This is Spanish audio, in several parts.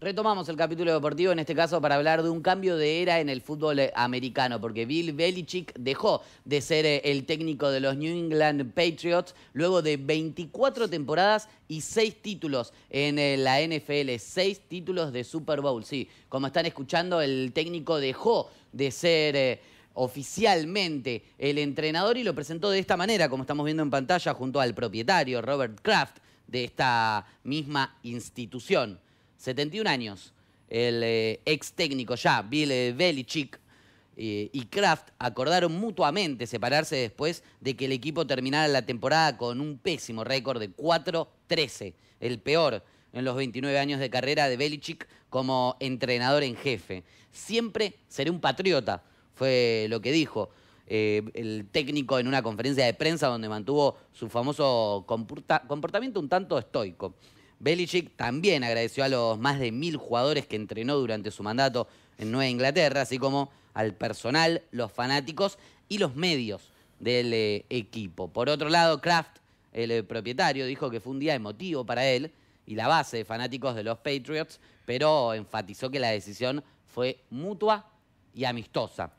Retomamos el capítulo deportivo, en este caso para hablar de un cambio de era en el fútbol eh, americano, porque Bill Belichick dejó de ser eh, el técnico de los New England Patriots luego de 24 temporadas y 6 títulos en eh, la NFL, 6 títulos de Super Bowl. Sí, como están escuchando, el técnico dejó de ser... oficialmente el entrenador y lo presentó de esta manera, como estamos viendo en pantalla, junto al propietario Robert Kraft de esta misma institución. 71 años, el eh, ex técnico ya, Bill eh, Belichick, eh, y Kraft acordaron mutuamente separarse después de que el equipo terminara la temporada con un pésimo récord de 4-13, el peor en los 29 años de carrera de Belichick como entrenador en jefe. Siempre seré un patriota, fue lo que dijo. el técnico en una conferencia de prensa donde mantuvo su famoso comportamiento un tanto estoico. Belichick también agradeció a los más de mil jugadores que entrenó durante su mandato en Nueva Inglaterra, así como al personal, los fanáticos y los medios del eh, equipo. Por otro lado, Kraft, el eh, propietario, dijo que fue un día emotivo para él y la base de fanáticos de los Patriots, pero enfatizó que la decisión fue mutua y amistosa.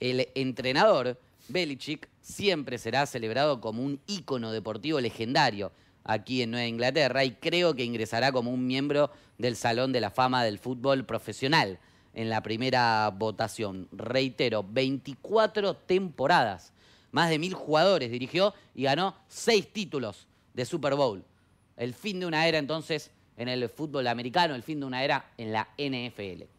El entrenador Belichick siempre será celebrado como un ícono deportivo legendario aquí en Nueva Inglaterra y creo que ingresará como un miembro del Salón de la Fama del Fútbol Profesional en la primera votación. Reitero, 24 temporadas, más de mil jugadores dirigió y ganó seis títulos de Super Bowl. El fin de una era entonces en el fútbol americano, el fin de una era en la NFL.